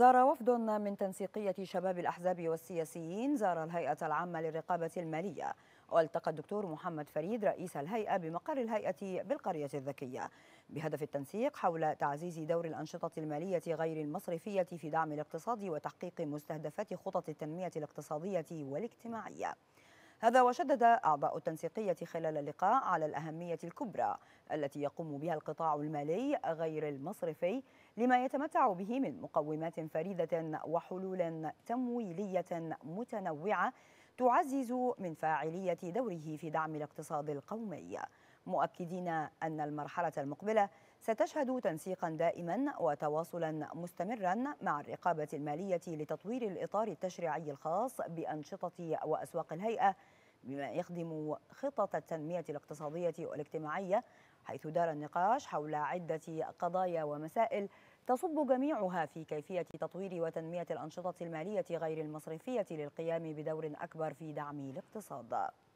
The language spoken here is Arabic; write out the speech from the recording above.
زار وفد من تنسيقية شباب الأحزاب والسياسيين زار الهيئة العامة للرقابة المالية والتقى الدكتور محمد فريد رئيس الهيئة بمقر الهيئة بالقرية الذكية بهدف التنسيق حول تعزيز دور الأنشطة المالية غير المصرفية في دعم الاقتصاد وتحقيق مستهدفات خطط التنمية الاقتصادية والاجتماعية هذا وشدد أعضاء التنسيقية خلال اللقاء على الأهمية الكبرى التي يقوم بها القطاع المالي غير المصرفي لما يتمتع به من مقومات فريدة وحلول تمويلية متنوعة تعزز من فاعلية دوره في دعم الاقتصاد القومي مؤكدين أن المرحلة المقبلة ستشهد تنسيقا دائما وتواصلا مستمرا مع الرقابة المالية لتطوير الإطار التشريعي الخاص بأنشطة وأسواق الهيئة بما يخدم خطط التنمية الاقتصادية والاجتماعية حيث دار النقاش حول عدة قضايا ومسائل تصب جميعها في كيفية تطوير وتنمية الأنشطة المالية غير المصرفية للقيام بدور أكبر في دعم الاقتصاد